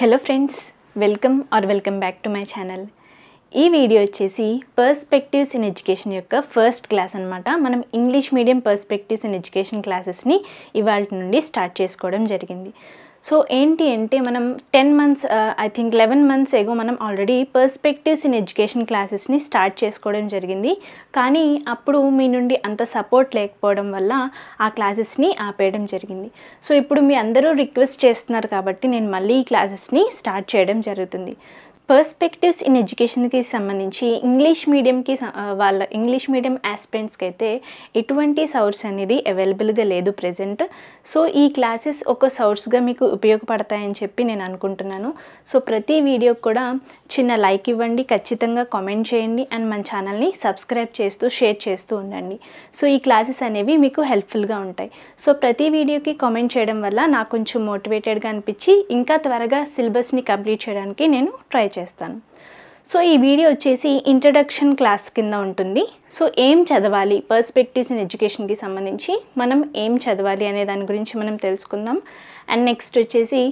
hello friends welcome or welcome back to my channel ఈ video వచ్చేసి perspectives in education యొక్క first class అనమాట మనం English medium perspectives in education క్లాసెస్ని ఇవాళ నుండి స్టార్ట్ చేసుకోవడం జరిగింది సో ఏంటి అంటే మనం ten months I think eleven months ago మనం ఆల్రెడీ పర్స్పెక్టివ్స్ ఇన్ ఎడ్యుకేషన్ క్లాసెస్ని స్టార్ట్ చేసుకోవడం జరిగింది కానీ అప్పుడు మీ నుండి అంత సపోర్ట్ లేకపోవడం వల్ల ఆ క్లాసెస్ని ఆపేయడం జరిగింది సో ఇప్పుడు మీ అందరూ రిక్వెస్ట్ చేస్తున్నారు కాబట్టి నేను మళ్ళీ ఈ క్లాసెస్ని స్టార్ట్ చేయడం జరుగుతుంది పర్స్పెక్టివ్స్ ఇన్ ఎడ్యుకేషన్కి సంబంధించి ఇంగ్లీష్ మీడియంకి వాళ్ళ ఇంగ్లీష్ మీడియం ఆస్పిరెంట్స్కి అయితే ఎటువంటి సౌర్స్ అనేది అవైలబుల్గా లేదు ప్రజెంట్ సో ఈ క్లాసెస్ ఒక సౌర్స్గా మీకు ఉపయోగపడతాయని చెప్పి నేను అనుకుంటున్నాను సో ప్రతి వీడియోకి కూడా చిన్న లైక్ ఇవ్వండి ఖచ్చితంగా కామెంట్ చేయండి అండ్ మన ఛానల్ని సబ్స్క్రైబ్ చేస్తూ షేర్ చేస్తూ ఉండండి సో ఈ క్లాసెస్ అనేవి మీకు హెల్ప్ఫుల్గా ఉంటాయి సో ప్రతి వీడియోకి కామెంట్ చేయడం వల్ల నాకు కొంచెం మోటివేటెడ్గా అనిపించి ఇంకా త్వరగా సిలబస్ని కంప్లీట్ చేయడానికి నేను ట్రై చేస్తాను చేస్తాను సో ఈ వీడియో వచ్చేసి ఇంట్రడక్షన్ క్లాస్ కింద ఉంటుంది సో ఏం చదవాలి పర్స్పెక్టివ్స్ ఇన్ ఎడ్యుకేషన్కి సంబంధించి మనం ఏం చదవాలి అనే దాని గురించి మనం తెలుసుకుందాం అండ్ నెక్స్ట్ వచ్చేసి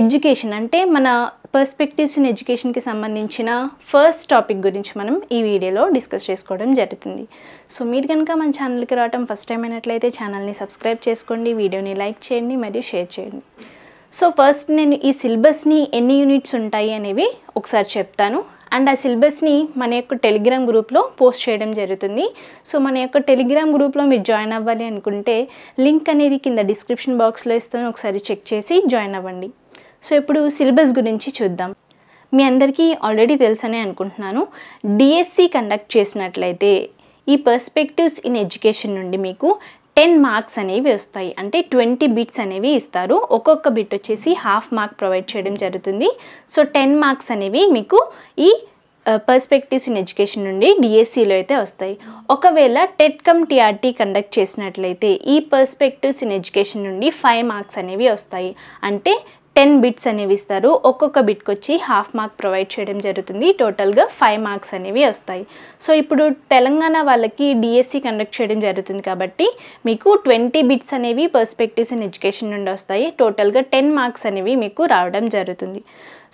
ఎడ్యుకేషన్ అంటే మన పర్స్పెక్టివ్స్ ఇన్ ఎడ్యుకేషన్కి సంబంధించిన ఫస్ట్ టాపిక్ గురించి మనం ఈ వీడియోలో డిస్కస్ చేసుకోవడం జరుగుతుంది సో మీరు కనుక మన ఛానల్కి రావటం ఫస్ట్ టైం అయినట్లయితే ఛానల్ని సబ్స్క్రైబ్ చేసుకోండి వీడియోని లైక్ చేయండి మరియు షేర్ చేయండి సో ఫస్ట్ నేను ఈ సిలబస్ని ఎన్ని యూనిట్స్ ఉంటాయి అనేవి ఒకసారి చెప్తాను అండ్ ఆ సిలబస్ని మన యొక్క టెలిగ్రామ్ గ్రూప్లో పోస్ట్ చేయడం జరుగుతుంది సో మన యొక్క టెలిగ్రామ్ గ్రూప్లో మీరు జాయిన్ అవ్వాలి అనుకుంటే లింక్ అనేది కింద డిస్క్రిప్షన్ బాక్స్లో ఇస్తాను ఒకసారి చెక్ చేసి జాయిన్ అవ్వండి సో ఇప్పుడు సిలబస్ గురించి చూద్దాం మీ అందరికీ ఆల్రెడీ తెలుసనే అనుకుంటున్నాను డిఎస్సి కండక్ట్ e చేసినట్లయితే ఈ పర్స్పెక్టివ్స్ ఇన్ ఎడ్యుకేషన్ నుండి మీకు టెన్ మార్క్స్ అనేవి వస్తాయి అంటే ట్వంటీ బిట్స్ అనేవి ఇస్తారు ఒక్కొక్క బిట్ వచ్చేసి హాఫ్ మార్క్ ప్రొవైడ్ చేయడం జరుగుతుంది సో టెన్ మార్క్స్ అనేవి మీకు ఈ పర్స్పెక్టివ్స్ ఇన్ ఎడ్యుకేషన్ నుండి డిఎస్సిలో అయితే వస్తాయి ఒకవేళ టెట్ కమ్ టీఆర్టీ కండక్ట్ చేసినట్లయితే ఈ పర్స్పెక్టివ్స్ ఇన్ ఎడ్యుకేషన్ నుండి ఫైవ్ మార్క్స్ అనేవి వస్తాయి అంటే టెన్ బిట్స్ అనేవి ఇస్తారు ఒక్కొక్క బిట్కి వచ్చి హాఫ్ మార్క్ ప్రొవైడ్ చేయడం జరుగుతుంది టోటల్గా ఫైవ్ మార్క్స్ అనేవి వస్తాయి సో ఇప్పుడు తెలంగాణ వాళ్ళకి డిఎస్సి కండక్ట్ e చేయడం జరుగుతుంది కాబట్టి మీకు ట్వంటీ బిట్స్ అనేవి పర్స్పెక్టివ్స్ ఇన్ ఎడ్యుకేషన్ నుండి వస్తాయి టోటల్గా టెన్ మార్క్స్ అనేవి మీకు రావడం జరుగుతుంది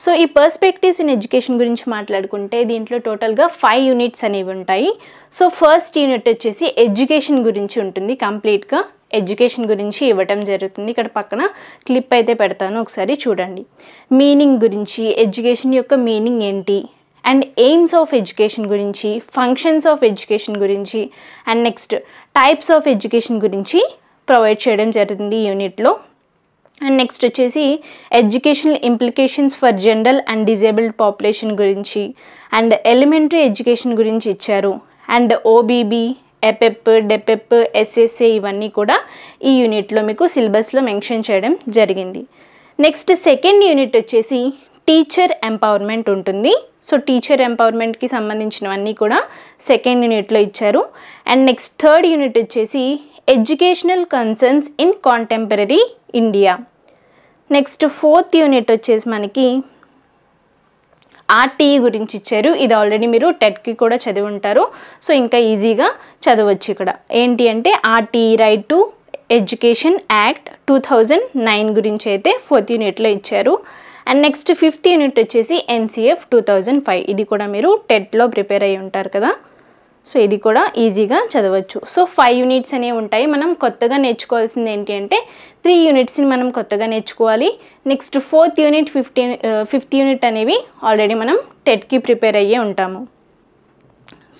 సో ఈ పర్స్పెక్టివ్స్ ఇన్ ఎడ్యుకేషన్ గురించి మాట్లాడుకుంటే దీంట్లో టోటల్గా ఫైవ్ యూనిట్స్ అనేవి ఉంటాయి సో ఫస్ట్ యూనిట్ వచ్చేసి ఎడ్యుకేషన్ గురించి ఉంటుంది కంప్లీట్గా ఎడ్యుకేషన్ గురించి ఇవ్వటం జరుగుతుంది ఇక్కడ పక్కన క్లిప్ అయితే పెడతాను ఒకసారి చూడండి మీనింగ్ గురించి ఎడ్యుకేషన్ యొక్క మీనింగ్ ఏంటి అండ్ ఎయిమ్స్ ఆఫ్ ఎడ్యుకేషన్ గురించి ఫంక్షన్స్ ఆఫ్ ఎడ్యుకేషన్ గురించి and next types of education గురించి ప్రొవైడ్ చేయడం జరుగుతుంది యూనిట్లో అండ్ నెక్స్ట్ వచ్చేసి educational implications for general and disabled population గురించి అండ్ ఎలిమెంటరీ ఎడ్యుకేషన్ గురించి ఇచ్చారు అండ్ ఓబీబీ ఎపెప్ డెపెప్ ఎస్ఎస్ఏ ఇవన్నీ కూడా ఈ యూనిట్లో మీకు సిలబస్లో మెన్షన్ చేయడం జరిగింది నెక్స్ట్ సెకండ్ యూనిట్ వచ్చేసి టీచర్ ఎంపవర్మెంట్ ఉంటుంది సో టీచర్ ఎంపవర్మెంట్కి సంబంధించినవన్నీ కూడా సెకండ్ యూనిట్లో ఇచ్చారు అండ్ నెక్స్ట్ థర్డ్ యూనిట్ వచ్చేసి educational concerns in contemporary India next fourth unit వచ్చేసి మనకి ఆర్టీఈ గురించి ఇచ్చారు ఇది ఆల్రెడీ మీరు టెట్కి కూడా చదివి ఉంటారు సో ఇంకా ఈజీగా చదవచ్చు ఇక్కడ ఏంటి అంటే RTE right to education act two thousand nine గురించి అయితే ఫోర్త్ యూనిట్లో ఇచ్చారు అండ్ నెక్స్ట్ ఫిఫ్త్ యూనిట్ వచ్చేసి ఎన్సీఎఫ్ టూ థౌజండ్ ఫైవ్ ఇది కూడా మీరు టెట్లో ప్రిపేర్ అయ్యి ఉంటారు కదా సో ఇది కూడా ఈజీగా చదవచ్చు సో ఫైవ్ యూనిట్స్ అనేవి ఉంటాయి మనం కొత్తగా నేర్చుకోవాల్సింది ఏంటి అంటే త్రీ యూనిట్స్ని మనం కొత్తగా నేర్చుకోవాలి next fourth unit fifteen fifth unit అనేవి ఆల్రెడీ మనం టెట్కి ప్రిపేర్ అయ్యే ఉంటాము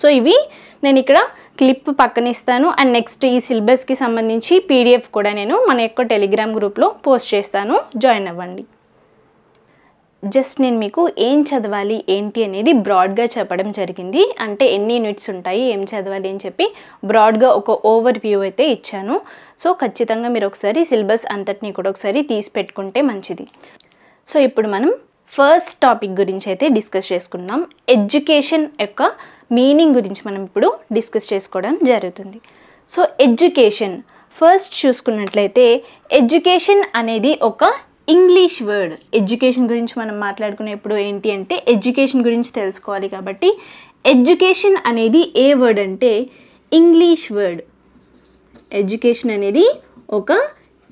సో ఇవి నేను ఇక్కడ క్లిప్ పక్కన ఇస్తాను అండ్ నెక్స్ట్ ఈ సిలబస్కి సంబంధించి పీడిఎఫ్ కూడా నేను మన యొక్క టెలిగ్రామ్ గ్రూప్లో పోస్ట్ చేస్తాను జాయిన్ అవ్వండి జస్ట్ నేను మీకు ఏం చదవాలి ఏంటి అనేది బ్రాడ్గా చెప్పడం జరిగింది అంటే ఎన్ని యూనిట్స్ ఉంటాయి ఏం చదవాలి అని చెప్పి బ్రాడ్గా ఒక ఓవర్ వ్యూ అయితే ఇచ్చాను సో ఖచ్చితంగా మీరు ఒకసారి సిలబస్ అంతటినీ కూడా ఒకసారి తీసి పెట్టుకుంటే మంచిది సో ఇప్పుడు మనం ఫస్ట్ టాపిక్ గురించి అయితే డిస్కస్ చేసుకుందాం ఎడ్యుకేషన్ యొక్క మీనింగ్ గురించి మనం ఇప్పుడు డిస్కస్ చేసుకోవడం జరుగుతుంది సో ఎడ్యుకేషన్ ఫస్ట్ చూసుకున్నట్లయితే ఎడ్యుకేషన్ అనేది ఒక ఇంగ్లీష్ వర్డ్ ఎడ్యుకేషన్ గురించి మనం మాట్లాడుకునేప్పుడు ఏంటి అంటే ఎడ్యుకేషన్ గురించి తెలుసుకోవాలి కాబట్టి ఎడ్యుకేషన్ అనేది ఏ వర్డ్ అంటే ఇంగ్లీష్ వర్డ్ ఎడ్యుకేషన్ అనేది ఒక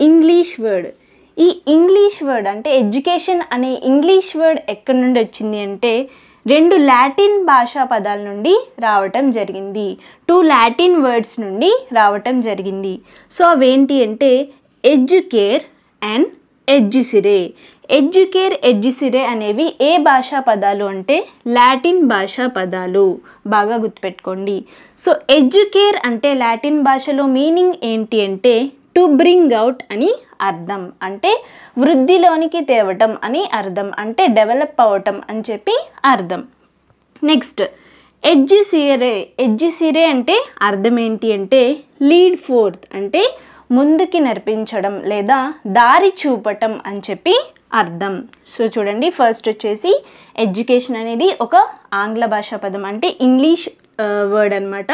ఇంగ్లీష్ వర్డ్ ఈ ఇంగ్లీష్ వర్డ్ అంటే ఎడ్యుకేషన్ అనే ఇంగ్లీష్ వర్డ్ ఎక్కడి నుండి వచ్చింది అంటే రెండు లాటిన్ భాషా పదాల నుండి రావటం జరిగింది టూ లాటిన్ వర్డ్స్ నుండి రావటం జరిగింది సో అవేంటి అంటే ఎడ్యుకేర్ అండ్ ఎడ్జిసిరే ఎడ్యుకేర్ ఎడ్జిసిరే అనేవి ఏ భాషా పదాలు అంటే లాటిన్ భాషా పదాలు బాగా గుర్తుపెట్టుకోండి సో ఎడ్యుకేర్ అంటే లాటిన్ భాషలో మీనింగ్ ఏంటి అంటే టు బ్రింగ్ అవుట్ అని అర్థం అంటే వృద్ధిలోనికి తేవటం అని అర్థం అంటే డెవలప్ అవ్వటం అని చెప్పి అర్థం నెక్స్ట్ ఎడ్జిసిరే ఎడ్జిసిరే అంటే అర్థం ఏంటి అంటే లీడ్ ఫోర్త్ అంటే ముందుకి నడిపించడం లేదా దారి చూపటం అని చెప్పి అర్థం సో చూడండి ఫస్ట్ వచ్చేసి ఎడ్యుకేషన్ అనేది ఒక ఆంగ్ల భాషా పదం అంటే ఇంగ్లీష్ వర్డ్ అనమాట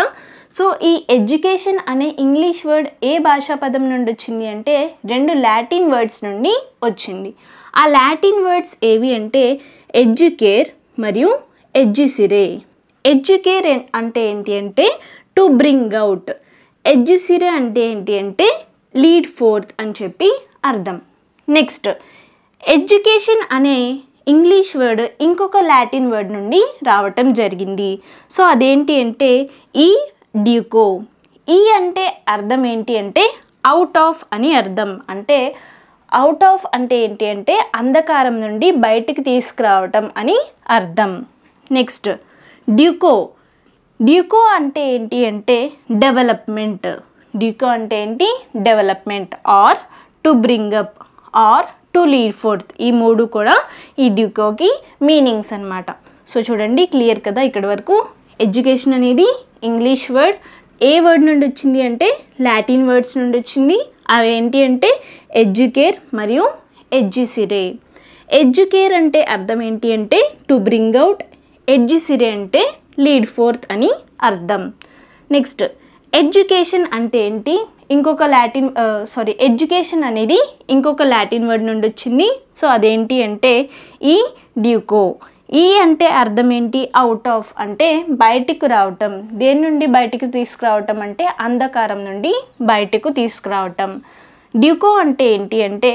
సో ఈ ఎడ్యుకేషన్ అనే ఇంగ్లీష్ వర్డ్ ఏ భాషా పదం నుండి వచ్చింది అంటే రెండు లాటిన్ వర్డ్స్ నుండి వచ్చింది ఆ లాటిన్ వర్డ్స్ ఏవి అంటే ఎడ్యుకేర్ మరియు ఎడ్యుసిరే ఎడ్యుకేర్ అంటే ఏంటి అంటే టు బ్రింగ్ అవుట్ ఎడ్జుసిరే అంటే ఏంటి అంటే లీడ్ ఫోర్త్ అని చెప్పి అర్థం నెక్స్ట్ ఎడ్యుకేషన్ అనే ఇంగ్లీష్ వర్డ్ ఇంకొక లాటిన్ వర్డ్ నుండి రావటం జరిగింది సో అదేంటి అంటే ఈ డ్యూకో ఈ అంటే అర్థం ఏంటి అంటే అవుట్ ఆఫ్ అని అర్థం అంటే అవుట్ ఆఫ్ అంటే ఏంటి అంటే అంధకారం నుండి బయటికి తీసుకురావటం అని అర్థం నెక్స్ట్ డ్యూకో డ్యూకో అంటే ఏంటి అంటే డెవలప్మెంట్ డ్యూకో అంటే ఏంటి development or to bring up or to lead forth ఈ మూడు కూడా ఈ డ్యూకోకి మీనింగ్స్ అనమాట సో చూడండి క్లియర్ కదా ఇక్కడ వరకు ఎడ్యుకేషన్ అనేది ఇంగ్లీష్ వర్డ్ ఏ వర్డ్ నుండి వచ్చింది అంటే లాటిన్ వర్డ్స్ నుండి వచ్చింది అవి ఏంటి అంటే ఎడ్యుకేర్ మరియు ఎడ్యుసిరే ఎడ్యుకేర్ అంటే అర్థం ఏంటి అంటే టు బ్రింగ్ అవుట్ ఎడ్యుసిరే అంటే లీడ్ ఫోర్త్ అని అర్థం నెక్స్ట్ ఎడ్యుకేషన్ అంటే ఏంటి ఇంకొక లాటిన్ సారీ ఎడ్యుకేషన్ అనేది ఇంకొక లాటిన్ వర్డ్ నుండి వచ్చింది సో అదేంటి అంటే ఈ డ్యూకో ఈ అంటే అర్థం ఏంటి అవుట్ ఆఫ్ అంటే బయటికి రావటం దేని నుండి బయటికి తీసుకురావటం అంటే అంధకారం నుండి బయటకు తీసుకురావటం డ్యూకో అంటే ఏంటి అంటే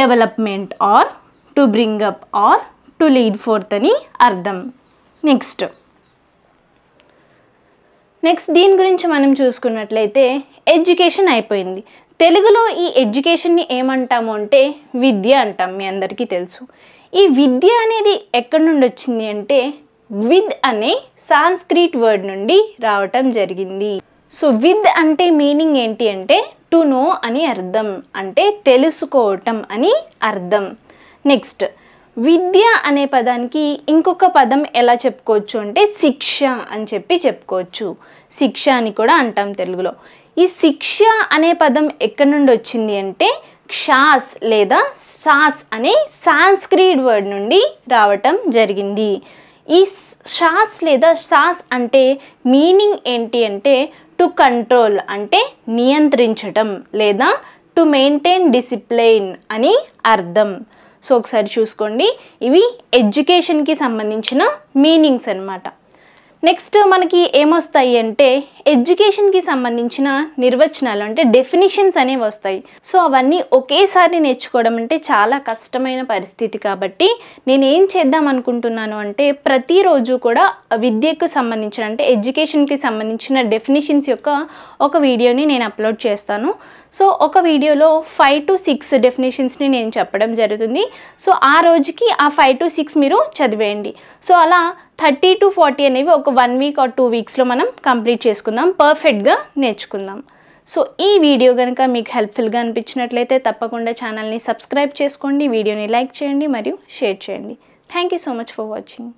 development or to bring up or to lead forth అని అర్థం నెక్స్ట్ నెక్స్ట్ దీని గురించి మనం చూసుకున్నట్లయితే ఎడ్యుకేషన్ అయిపోయింది తెలుగులో ఈ ఎడ్యుకేషన్ని ఏమంటాము అంటే విద్య అంటాం మీ అందరికీ తెలుసు ఈ విద్య అనేది ఎక్కడి నుండి వచ్చింది అంటే విద్ అనే సాంస్క్రిట్ వర్డ్ నుండి రావటం జరిగింది సో విద్ అంటే మీనింగ్ ఏంటి అంటే టు నో అని అర్థం అంటే తెలుసుకోవటం అని అర్థం నెక్స్ట్ విద్య అనే పదానికి ఇంకొక పదం ఎలా చెప్పుకోవచ్చు అంటే శిక్ష అని చెప్పి చెప్పుకోవచ్చు శిక్ష అని కూడా అంటాం తెలుగులో ఈ శిక్ష అనే పదం ఎక్కడి నుండి వచ్చింది అంటే క్షాస్ లేదా సాస్ అనే సాంస్క్రిట్ వర్డ్ నుండి రావటం జరిగింది ఈ షాస్ లేదా షాస్ అంటే మీనింగ్ ఏంటి అంటే టు కంట్రోల్ అంటే నియంత్రించటం లేదా టు మెయింటైన్ డిసిప్లైన్ అని అర్థం సో ఒకసారి చూసుకోండి ఇవి ఎడ్యుకేషన్కి సంబంధించిన మీనింగ్స్ అనమాట నెక్స్ట్ మనకి ఏమొస్తాయి అంటే ఎడ్యుకేషన్కి సంబంధించిన నిర్వచనాలు అంటే డెఫినిషన్స్ అనేవి వస్తాయి సో అవన్నీ ఒకేసారి నేర్చుకోవడం అంటే చాలా కష్టమైన పరిస్థితి కాబట్టి నేను ఏం చేద్దాం అనుకుంటున్నాను అంటే ప్రతిరోజు కూడా విద్యకు సంబంధించిన అంటే ఎడ్యుకేషన్కి సంబంధించిన డెఫినిషన్స్ యొక్క ఒక వీడియోని నేను అప్లోడ్ చేస్తాను సో ఒక వీడియోలో ఫైవ్ టు సిక్స్ డెఫినేషన్స్ని నేను చెప్పడం జరుగుతుంది సో ఆ రోజుకి ఆ ఫైవ్ టు సిక్స్ మీరు చదివేయండి సో అలా థర్టీ టు ఫార్టీ అనేవి ఒక వన్ వీక్ ఆర్ టూ వీక్స్లో మనం కంప్లీట్ చేసుకుందాం పర్ఫెక్ట్గా నేర్చుకుందాం సో ఈ వీడియో కనుక మీకు హెల్ప్ఫుల్గా అనిపించినట్లయితే తప్పకుండా ఛానల్ని సబ్స్క్రైబ్ చేసుకోండి వీడియోని లైక్ చేయండి మరియు షేర్ చేయండి thank you so much for watching